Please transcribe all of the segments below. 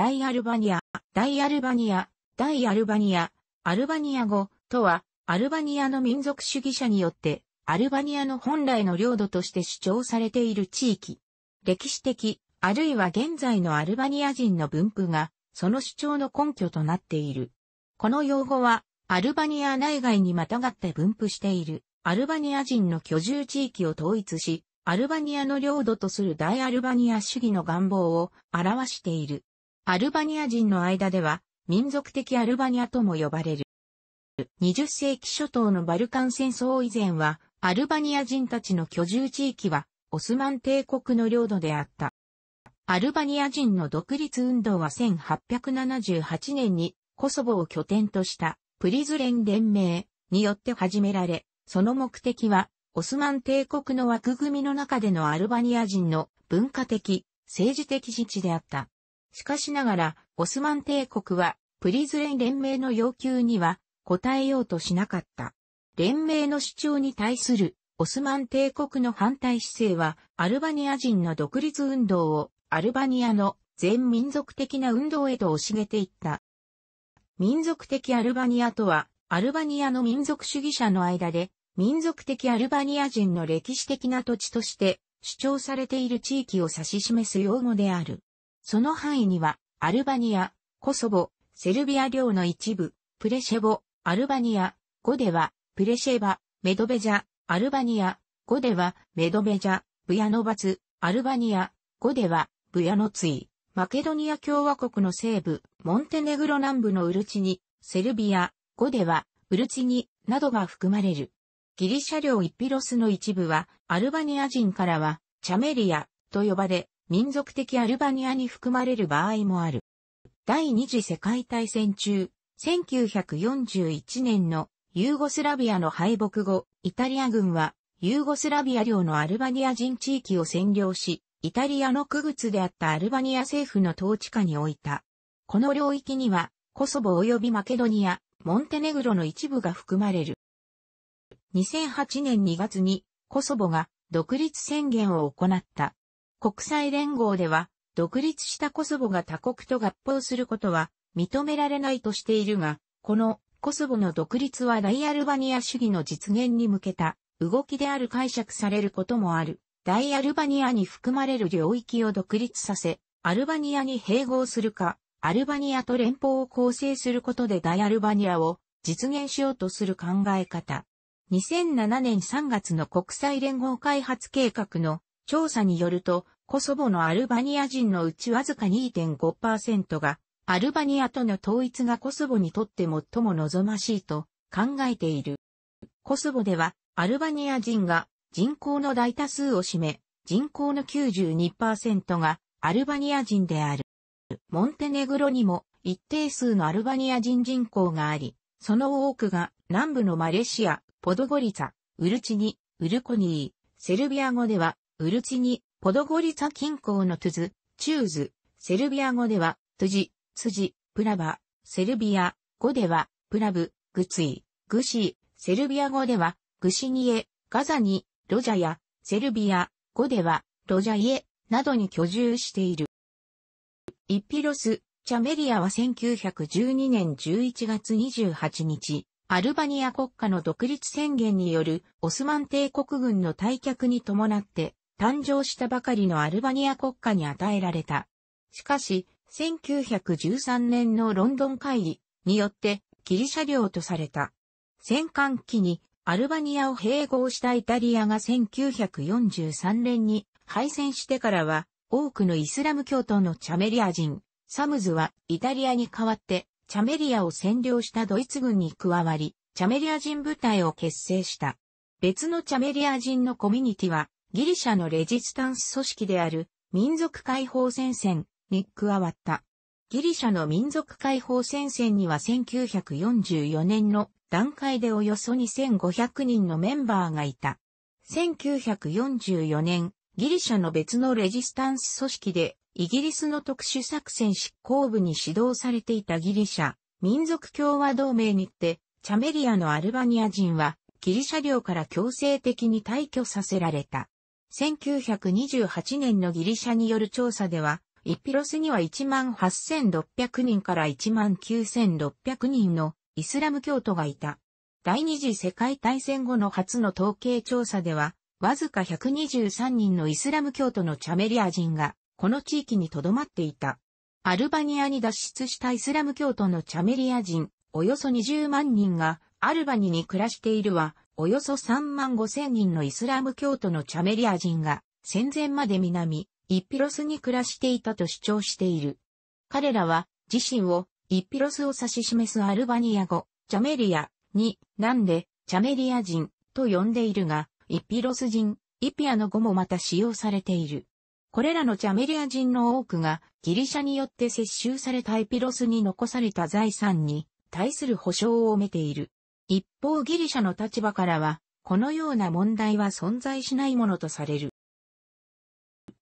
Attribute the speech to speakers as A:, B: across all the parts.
A: 大アルバニア、大アルバニア、大アルバニア、アルバニア語とは、アルバニアの民族主義者によって、アルバニアの本来の領土として主張されている地域。歴史的、あるいは現在のアルバニア人の分布が、その主張の根拠となっている。この用語は、アルバニア内外にまたがって分布している、アルバニア人の居住地域を統一し、アルバニアの領土とする大アルバニア主義の願望を表している。アルバニア人の間では、民族的アルバニアとも呼ばれる。20世紀初頭のバルカン戦争以前は、アルバニア人たちの居住地域は、オスマン帝国の領土であった。アルバニア人の独立運動は1878年にコソボを拠点としたプリズレン連盟によって始められ、その目的はオスマン帝国の枠組みの中でのアルバニア人の文化的、政治的自治であった。しかしながら、オスマン帝国は、プリズレン連盟の要求には、応えようとしなかった。連盟の主張に対する、オスマン帝国の反対姿勢は、アルバニア人の独立運動を、アルバニアの全民族的な運動へと押しげていった。民族的アルバニアとは、アルバニアの民族主義者の間で、民族的アルバニア人の歴史的な土地として主張されている地域を指し示す用語である。その範囲には、アルバニア、コソボ、セルビア領の一部、プレシェボ、アルバニア、語では、プレシェバ、メドベジャ、アルバニア、語では、メドベジャ、ブヤノバツ、アルバニア、語では、ブヤノツイ、マケドニア共和国の西部、モンテネグロ南部のウルチニ、セルビア、語では、ウルチニ、などが含まれる。ギリシャ領イピロスの一部は、アルバニア人からは、チャメリア、と呼ばれ、民族的アルバニアに含まれる場合もある。第二次世界大戦中、1941年のユーゴスラビアの敗北後、イタリア軍はユーゴスラビア領のアルバニア人地域を占領し、イタリアの区別であったアルバニア政府の統治下に置いた。この領域には、コソボ及びマケドニア、モンテネグロの一部が含まれる。2008年2月に、コソボが独立宣言を行った。国際連合では、独立したコソボが他国と合法することは認められないとしているが、このコソボの独立は大アルバニア主義の実現に向けた動きである解釈されることもある。大アルバニアに含まれる領域を独立させ、アルバニアに併合するか、アルバニアと連邦を構成することで大アルバニアを実現しようとする考え方。2007年3月の国際連合開発計画の調査によると、コソボのアルバニア人のうちわずか2.5%が、アルバニアとの統一がコソボにとって最も望ましいと考えている。コソボでは、アルバニア人が人口の大多数を占め、人口の92%がアルバニア人である。モンテネグロにも一定数のアルバニア人人口があり、その多くが南部のマレーシア、ポドゴリザ、ウルチニ、ウルコニー、セルビア語ではウルチニ、ポドゴリツァ近郊のトゥズ、チューズ、セルビア語では、トゥジ、ツジ、プラバ、セルビア語では、プラブ、グツイ、グシー、セルビア語では、グシニエ、ガザニ、ロジャや、セルビア語では、ロジャイエ、などに居住している。イピロス、チャメリアは1912年11月28日、アルバニア国家の独立宣言によるオスマン帝国軍の退却に伴って誕生したばかりのアルバニア国家に与えられた。しかし、1913年のロンドン会議によってギリシャ領とされた。戦艦期にアルバニアを併合したイタリアが1943年に敗戦してからは多くのイスラム教徒のチャメリア人、サムズはイタリアに代わってチャメリアを占領したドイツ軍に加わり、チャメリア人部隊を結成した。別のチャメリア人のコミュニティはギリシャのレジスタンス組織である民族解放戦線に加わった。ギリシャの民族解放戦線には1944年の段階でおよそ2500人のメンバーがいた。1944年、ギリシャの別のレジスタンス組織で、イギリスの特殊作戦執行部に指導されていたギリシャ、民族共和同盟にて、チャメリアのアルバニア人は、ギリシャ領から強制的に退去させられた。1928年のギリシャによる調査では、イピロスには18,600人から19,600人のイスラム教徒がいた。第二次世界大戦後の初の統計調査では、わずか123人のイスラム教徒のチャメリア人が、この地域に留まっていた。アルバニアに脱出したイスラム教徒のチャメリア人、およそ20万人が、アルバニに暮らしているは、およそ3万5千人のイスラム教徒のチャメリア人が戦前まで南、イッピロスに暮らしていたと主張している。彼らは自身をイッピロスを指し示すアルバニア語、チャメリアに、なんで、チャメリア人と呼んでいるが、イッピロス人、イピアの語もまた使用されている。これらのチャメリア人の多くがギリシャによって接収されたイピロスに残された財産に対する保証を埋めている。一方ギリシャの立場からは、このような問題は存在しないものとされる。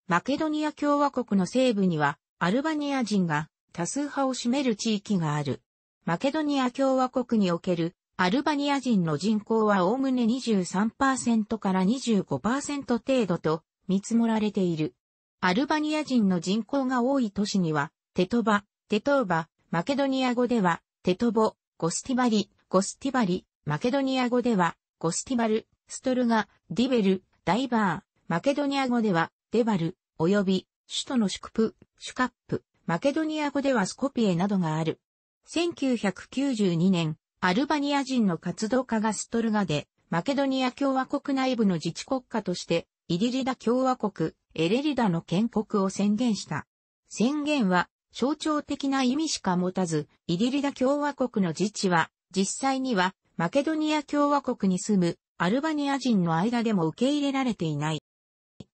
A: マケドニア共和国の西部には、アルバニア人が多数派を占める地域がある。マケドニア共和国におけるアルバニア人の人口はおおむね23%から25%程度と見積もられている。アルバニア人の人口が多い都市には、テトバ、テトーバ、マケドニア語では、テトボ、ゴスティバリ、コスティバリ、マケドニア語では、コスティバル、ストルガ、ディベル、ダイバー、マケドニア語では、デバル、および、首都のシュクプ、シュカップ、マケドニア語ではスコピエなどがある。1992年、アルバニア人の活動家がストルガで、マケドニア共和国内部の自治国家として、イデリダ共和国、エレリダの建国を宣言した。宣言は、象徴的な意味しか持たず、イデリダ共和国の自治は、実際にはマケドニア共和国に住むアルバニア人の間でも受け入れられていない。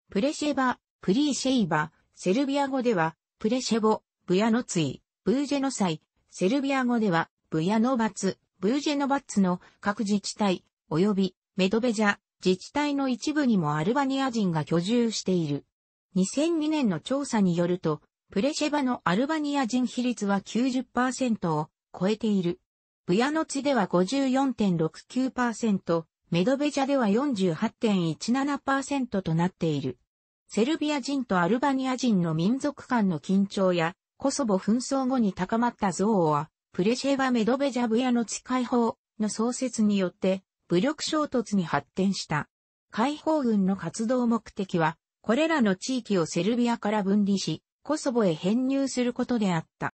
A: プレシェバ、プリーシェイバ、セルビア語では、プレシェボ、ブヤノツイ、ブージェノサイ、セルビア語では、ブヤノバツ、ブージェノバツの各自治体、及びメドベジャ、自治体の一部にもアルバニア人が居住している。2002年の調査によると、プレシェバのアルバニア人比率は90%を超えている。ブヤノチでは54.69%、メドベジャでは48.17%となっている。セルビア人とアルバニア人の民族間の緊張や、コソボ紛争後に高まった憎悪は、プレシェバ・メドベジャブヤノチ解放の創設によって、武力衝突に発展した。解放軍の活動目的は、これらの地域をセルビアから分離し、コソボへ編入することであった。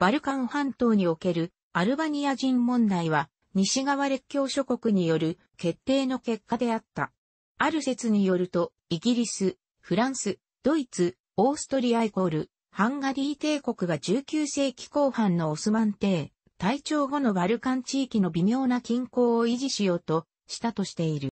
A: バルカン半島におけるアルバニア人問題は、西側列強諸国による決定の結果であった。ある説によると、イギリス、フランス、ドイツ、オーストリアイコール、ハンガリー帝国が19世紀後半のオスマン帝、隊長後のバルカン地域の微妙な均衡を維持しようとしたとしている。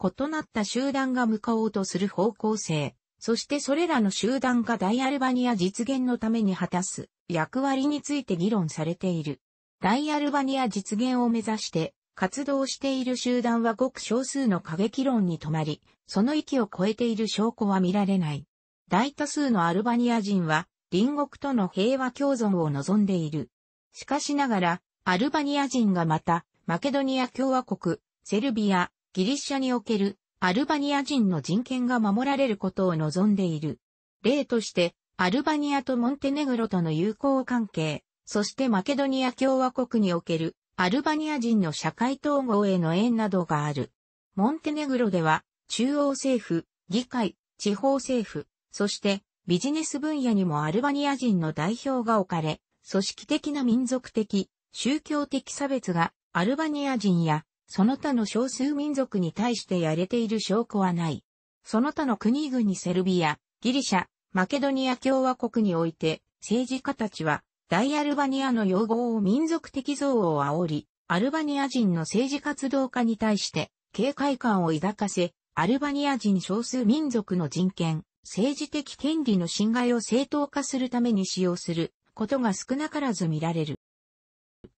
A: 異なった集団が向かおうとする方向性、そしてそれらの集団が大アルバニア実現のために果たす役割について議論されている。大アルバニア実現を目指して活動している集団はごく少数の過激論に止まり、その域を超えている証拠は見られない。大多数のアルバニア人は隣国との平和共存を望んでいる。しかしながら、アルバニア人がまた、マケドニア共和国、セルビア、ギリシャにおけるアルバニア人の人権が守られることを望んでいる。例として、アルバニアとモンテネグロとの友好関係、そしてマケドニア共和国におけるアルバニア人の社会統合への縁などがある。モンテネグロでは中央政府、議会、地方政府、そしてビジネス分野にもアルバニア人の代表が置かれ、組織的な民族的、宗教的差別がアルバニア人やその他の少数民族に対してやれている証拠はない。その他の国々セルビア、ギリシャ、マケドニア共和国において、政治家たちは、大アルバニアの用語を民族的憎悪を煽り、アルバニア人の政治活動家に対して、警戒感を抱かせ、アルバニア人少数民族の人権、政治的権利の侵害を正当化するために使用することが少なからず見られる。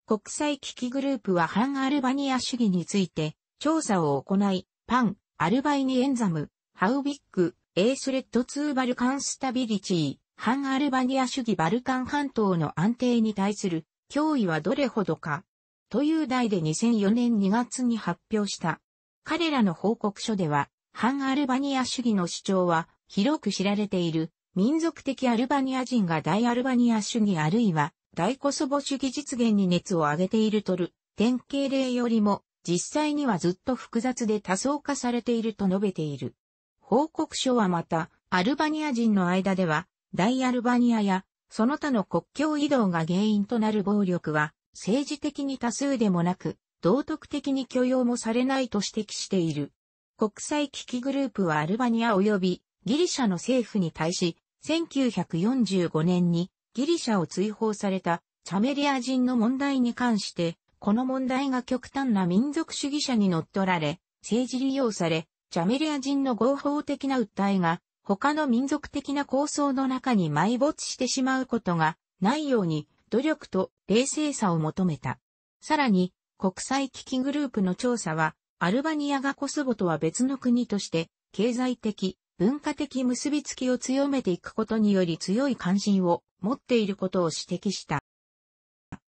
A: 国際危機グループは反アルバニア主義について調査を行い、パン、アルバイニエンザム、ハウビック、エースレッド2バルカンスタビリティ、反アルバニア主義バルカン半島の安定に対する脅威はどれほどか、という題で2004年2月に発表した。彼らの報告書では、反アルバニア主義の主張は広く知られている民族的アルバニア人が大アルバニア主義あるいは大コソボ主義実現に熱を上げているとる典型例よりも実際にはずっと複雑で多層化されていると述べている。報告書はまた、アルバニア人の間では、大アルバニアや、その他の国境移動が原因となる暴力は、政治的に多数でもなく、道徳的に許容もされないと指摘している。国際危機グループはアルバニア及びギリシャの政府に対し、1945年にギリシャを追放されたチャメリア人の問題に関して、この問題が極端な民族主義者に乗っ取られ、政治利用され、ジャミリア人の合法的な訴えが、他の民族的な構想の中に埋没してしまうことがないように努力と冷静さを求めた。さらに、国際危機グループの調査は、アルバニアがコスボとは別の国として、経済的、文化的結びつきを強めていくことにより強い関心を持っていることを指摘した。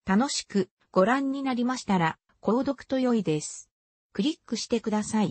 A: 楽しくご覧になりましたら、購読と良いです。クリックしてください。